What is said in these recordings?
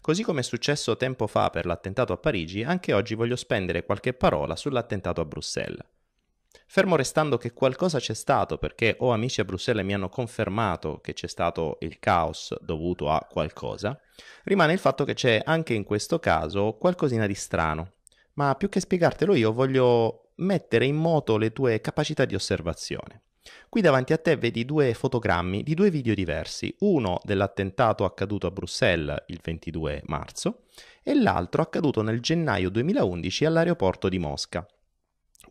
Così come è successo tempo fa per l'attentato a Parigi, anche oggi voglio spendere qualche parola sull'attentato a Bruxelles. Fermo restando che qualcosa c'è stato perché ho amici a Bruxelles mi hanno confermato che c'è stato il caos dovuto a qualcosa, rimane il fatto che c'è anche in questo caso qualcosina di strano. Ma più che spiegartelo io voglio mettere in moto le tue capacità di osservazione. Qui davanti a te vedi due fotogrammi di due video diversi, uno dell'attentato accaduto a Bruxelles il 22 marzo e l'altro accaduto nel gennaio 2011 all'aeroporto di Mosca.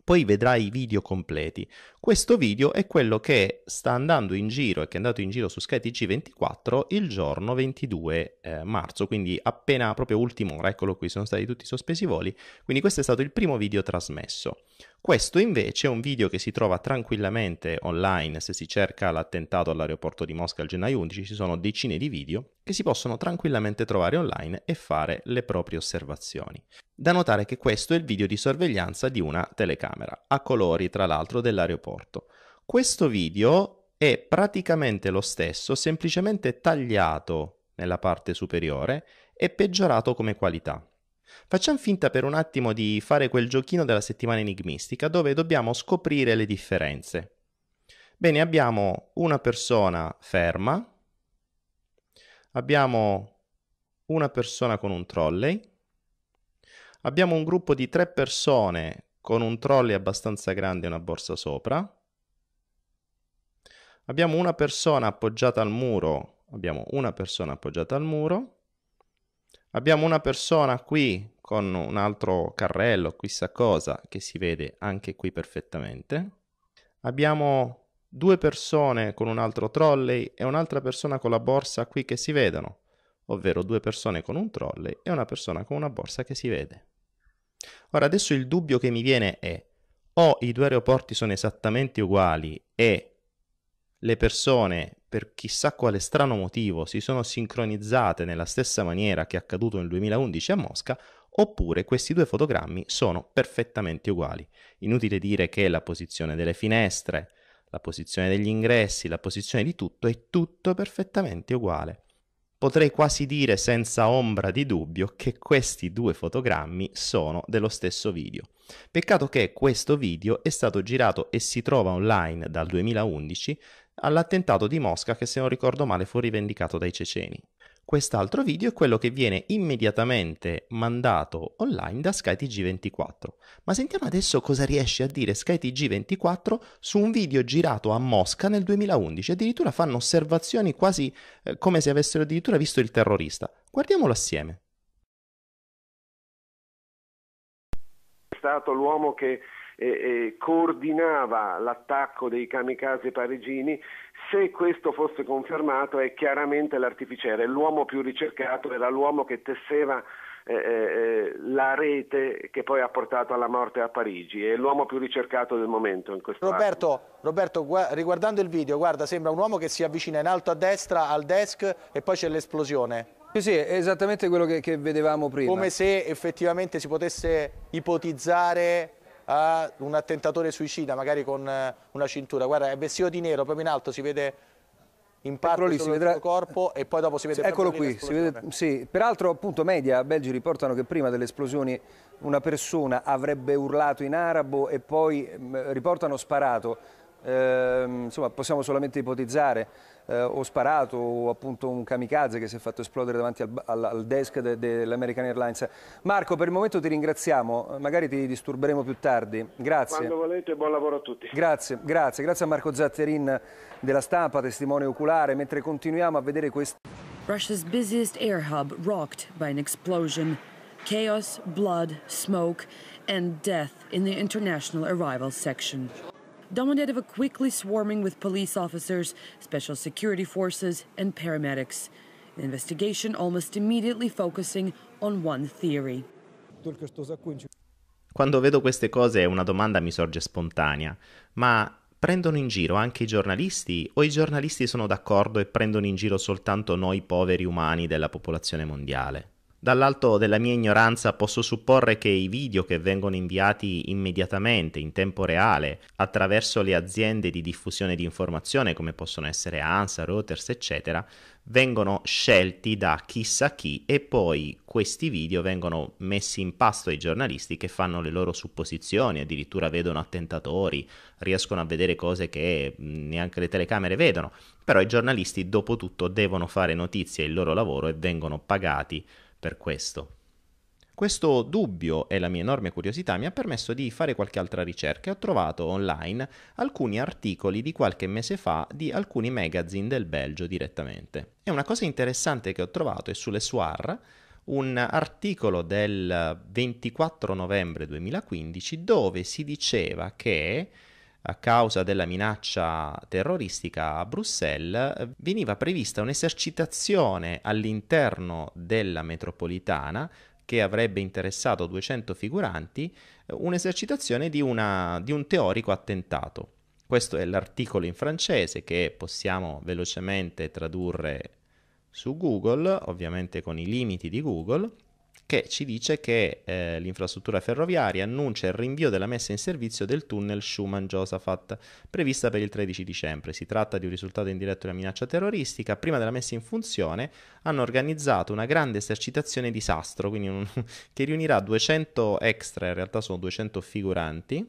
Poi vedrai i video completi. Questo video è quello che sta andando in giro e che è andato in giro su skytg 24 il giorno 22 eh, marzo, quindi appena proprio ultima eccolo qui, sono stati tutti sospesi i voli, quindi questo è stato il primo video trasmesso. Questo invece è un video che si trova tranquillamente online se si cerca l'attentato all'aeroporto di Mosca il gennaio 11, ci sono decine di video che si possono tranquillamente trovare online e fare le proprie osservazioni. Da notare che questo è il video di sorveglianza di una telecamera, a colori tra l'altro dell'aeroporto. Questo video è praticamente lo stesso, semplicemente tagliato nella parte superiore e peggiorato come qualità. Facciamo finta per un attimo di fare quel giochino della settimana enigmistica dove dobbiamo scoprire le differenze. Bene, abbiamo una persona ferma, abbiamo una persona con un trolley, abbiamo un gruppo di tre persone con un trolley abbastanza grande e una borsa sopra, abbiamo una persona appoggiata al muro, abbiamo una persona appoggiata al muro, Abbiamo una persona qui con un altro carrello, chissà cosa, che si vede anche qui perfettamente. Abbiamo due persone con un altro trolley e un'altra persona con la borsa qui che si vedono, ovvero due persone con un trolley e una persona con una borsa che si vede. Ora adesso il dubbio che mi viene è o i due aeroporti sono esattamente uguali e le persone per chissà quale strano motivo si sono sincronizzate nella stessa maniera che è accaduto nel 2011 a Mosca, oppure questi due fotogrammi sono perfettamente uguali. Inutile dire che la posizione delle finestre, la posizione degli ingressi, la posizione di tutto è tutto perfettamente uguale. Potrei quasi dire senza ombra di dubbio che questi due fotogrammi sono dello stesso video. Peccato che questo video è stato girato e si trova online dal 2011 all'attentato di Mosca che se non ricordo male fu rivendicato dai ceceni. Quest'altro video è quello che viene immediatamente mandato online da skytg 24 Ma sentiamo adesso cosa riesce a dire skytg 24 su un video girato a Mosca nel 2011. Addirittura fanno osservazioni quasi eh, come se avessero addirittura visto il terrorista. Guardiamolo assieme. È stato l'uomo che eh, coordinava l'attacco dei kamikaze parigini, se questo fosse confermato è chiaramente l'artificiere, l'uomo più ricercato era l'uomo che tesseva eh, eh, eh la rete che poi ha portato alla morte a Parigi, è l'uomo più ricercato del momento in questo momento. Roberto riguardando il video, guarda, sembra un uomo che si avvicina in alto a destra al desk e poi c'è l'esplosione. Sì, sì, è esattamente quello che, che vedevamo prima. Come se effettivamente si potesse ipotizzare a un attentatore suicida magari con eh, una cintura, guarda è vestito di nero, proprio in alto si vede in parte lì, si vedrà... corpo e poi dopo si vede eccolo qui si vede, sì. peraltro appunto media belgi riportano che prima delle esplosioni una persona avrebbe urlato in arabo e poi mm, riportano sparato Ehm, insomma, possiamo solamente ipotizzare eh, o sparato o appunto un kamikaze che si è fatto esplodere davanti al, al, al desk dell'American de Airlines. Marco, per il momento ti ringraziamo, magari ti disturberemo più tardi. Grazie. Quando volete, buon lavoro a tutti. Grazie, grazie, grazie a Marco Zatterin della stampa, testimone oculare, mentre continuiamo a vedere questo. Russia's busiest air hub rocked by an explosion. Chaos, blood, smoke and death in the international arrival section. Domodedovo quickly swarming with police officers, special security forces, and paramedics. The investigation almost immediately focusing on one theory. Quando vedo queste cose una domanda mi sorge spontanea, ma prendono in giro anche i giornalisti o i giornalisti sono d'accordo e prendono in giro soltanto noi poveri umani della popolazione mondiale? Dall'alto della mia ignoranza posso supporre che i video che vengono inviati immediatamente, in tempo reale, attraverso le aziende di diffusione di informazione come possono essere ANSA, Reuters, eccetera, vengono scelti da chissà chi e poi questi video vengono messi in pasto ai giornalisti che fanno le loro supposizioni, addirittura vedono attentatori, riescono a vedere cose che neanche le telecamere vedono, però i giornalisti dopo tutto devono fare notizie il loro lavoro e vengono pagati per questo. Questo dubbio e la mia enorme curiosità mi ha permesso di fare qualche altra ricerca e ho trovato online alcuni articoli di qualche mese fa di alcuni magazine del Belgio direttamente. E una cosa interessante che ho trovato è sulle Soir, un articolo del 24 novembre 2015 dove si diceva che a causa della minaccia terroristica a Bruxelles, eh, veniva prevista un'esercitazione all'interno della metropolitana che avrebbe interessato 200 figuranti, eh, un'esercitazione di, una, di un teorico attentato. Questo è l'articolo in francese che possiamo velocemente tradurre su Google, ovviamente con i limiti di Google, che ci dice che eh, l'infrastruttura ferroviaria annuncia il rinvio della messa in servizio del tunnel schumann josafat prevista per il 13 dicembre. Si tratta di un risultato indiretto di una minaccia terroristica. Prima della messa in funzione hanno organizzato una grande esercitazione disastro, quindi un, che riunirà 200 extra, in realtà sono 200 figuranti,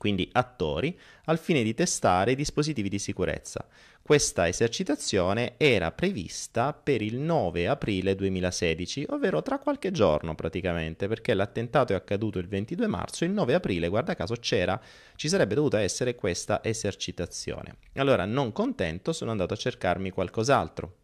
quindi attori, al fine di testare i dispositivi di sicurezza. Questa esercitazione era prevista per il 9 aprile 2016, ovvero tra qualche giorno praticamente, perché l'attentato è accaduto il 22 marzo, il 9 aprile, guarda caso, c'era, ci sarebbe dovuta essere questa esercitazione. Allora, non contento, sono andato a cercarmi qualcos'altro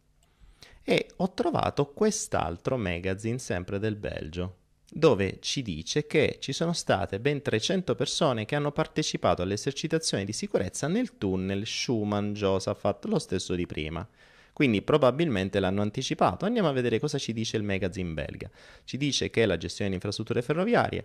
e ho trovato quest'altro magazine sempre del Belgio dove ci dice che ci sono state ben 300 persone che hanno partecipato alle esercitazioni di sicurezza nel tunnel Schumann-Josaphat, lo stesso di prima. Quindi probabilmente l'hanno anticipato. Andiamo a vedere cosa ci dice il magazine belga. Ci dice che la gestione di infrastrutture ferroviarie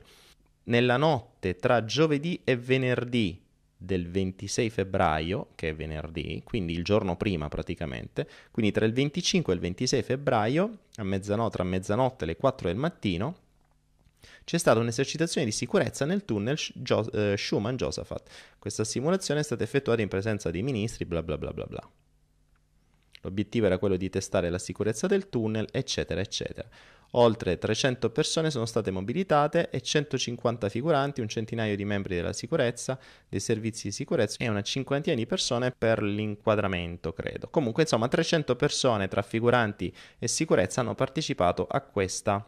nella notte tra giovedì e venerdì del 26 febbraio, che è venerdì, quindi il giorno prima praticamente, quindi tra il 25 e il 26 febbraio, a mezzanotte, tra mezzanotte e le 4 del mattino, c'è stata un'esercitazione di sicurezza nel tunnel jo- eh, Schumann-Josaphat. Questa simulazione è stata effettuata in presenza dei ministri, bla bla bla bla bla. L'obiettivo era quello di testare la sicurezza del tunnel, eccetera, eccetera. Oltre 300 persone sono state mobilitate e 150 figuranti, un centinaio di membri della sicurezza, dei servizi di sicurezza e una cinquantina di persone per l'inquadramento, credo. Comunque, insomma, 300 persone tra figuranti e sicurezza hanno partecipato a questa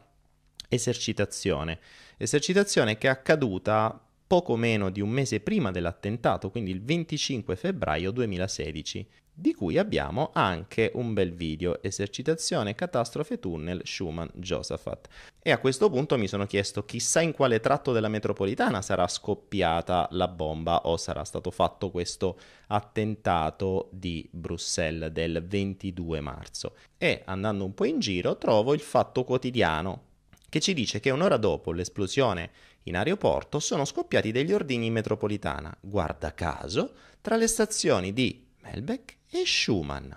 esercitazione. Esercitazione che è accaduta poco meno di un mese prima dell'attentato, quindi il 25 febbraio 2016, di cui abbiamo anche un bel video, esercitazione catastrofe tunnel Schumann-Josaphat. E a questo punto mi sono chiesto chissà in quale tratto della metropolitana sarà scoppiata la bomba o sarà stato fatto questo attentato di Bruxelles del 22 marzo. E andando un po' in giro trovo il fatto quotidiano che ci dice che un'ora dopo l'esplosione in aeroporto sono scoppiati degli ordigni in metropolitana, guarda caso, tra le stazioni di Melbeck e Schumann.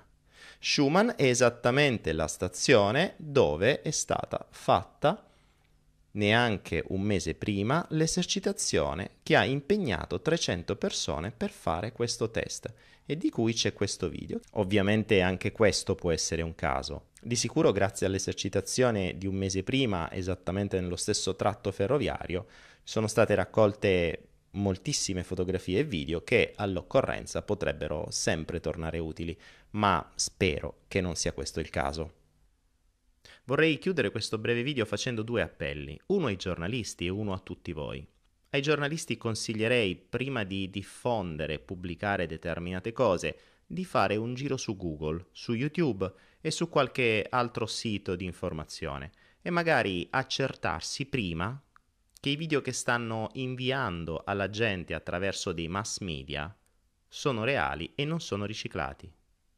Schumann è esattamente la stazione dove è stata fatta neanche un mese prima l'esercitazione che ha impegnato 300 persone per fare questo test e di cui c'è questo video. Ovviamente anche questo può essere un caso. Di sicuro grazie all'esercitazione di un mese prima, esattamente nello stesso tratto ferroviario, sono state raccolte moltissime fotografie e video che all'occorrenza potrebbero sempre tornare utili, ma spero che non sia questo il caso. Vorrei chiudere questo breve video facendo due appelli, uno ai giornalisti e uno a tutti voi. Ai giornalisti consiglierei, prima di diffondere e pubblicare determinate cose, di fare un giro su Google, su YouTube e su qualche altro sito di informazione e magari accertarsi prima che i video che stanno inviando alla gente attraverso dei mass media sono reali e non sono riciclati.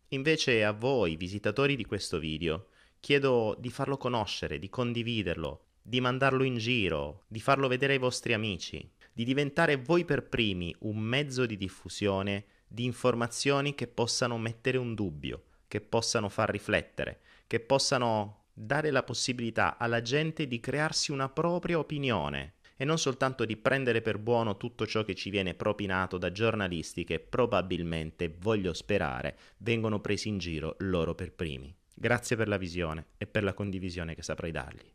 Invece a voi, visitatori di questo video, chiedo di farlo conoscere, di condividerlo, di mandarlo in giro, di farlo vedere ai vostri amici, di diventare voi per primi un mezzo di diffusione di informazioni che possano mettere un dubbio, che possano far riflettere, che possano dare la possibilità alla gente di crearsi una propria opinione e non soltanto di prendere per buono tutto ciò che ci viene propinato da giornalisti che probabilmente, voglio sperare, vengono presi in giro loro per primi. Grazie per la visione e per la condivisione che saprai dargli.